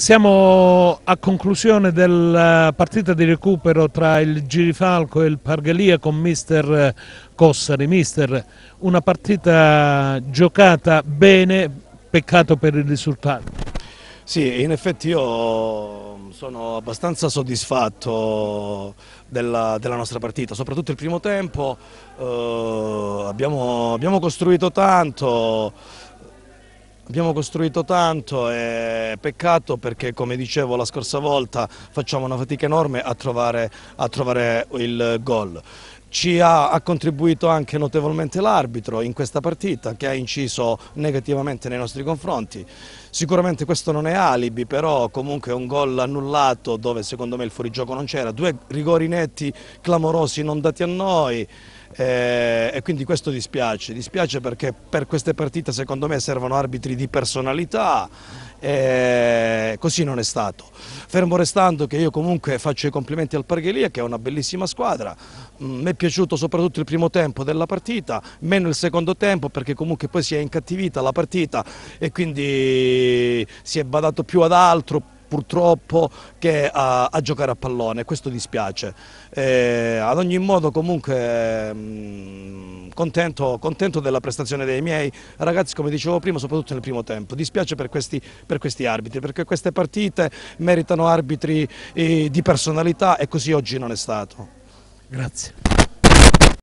Siamo a conclusione della eh, partita di recupero tra il Girifalco e il Pargalia con mister eh, Cossari. Mister, una partita giocata bene, peccato per il risultato. Sì, in effetti io sono abbastanza soddisfatto della, della nostra partita, soprattutto il primo tempo, eh, abbiamo, abbiamo costruito tanto, Abbiamo costruito tanto e peccato perché come dicevo la scorsa volta facciamo una fatica enorme a trovare, a trovare il gol ci ha, ha, contribuito anche notevolmente l'arbitro in questa partita che ha inciso negativamente nei nostri confronti. Sicuramente questo non è alibi, però comunque un gol annullato dove secondo me il fuorigioco non c'era, due rigori netti clamorosi non dati a noi eh, e quindi questo dispiace, dispiace perché per queste partite secondo me servono arbitri di personalità eh, così non è stato. Fermo restando che io comunque faccio i complimenti al Parghelia che è una bellissima squadra, mm, mi è piaciuto soprattutto il primo tempo della partita, meno il secondo tempo perché comunque poi si è incattivita la partita e quindi si è badato più ad altro purtroppo che a, a, giocare a pallone, questo dispiace. Eh, ad ogni modo comunque mh, mm, contento, contento, della prestazione dei miei ragazzi, come dicevo prima, soprattutto nel primo tempo. Dispiace per questi, per questi arbitri, perché queste partite meritano arbitri eh, di personalità e così oggi non è stato. Grazie.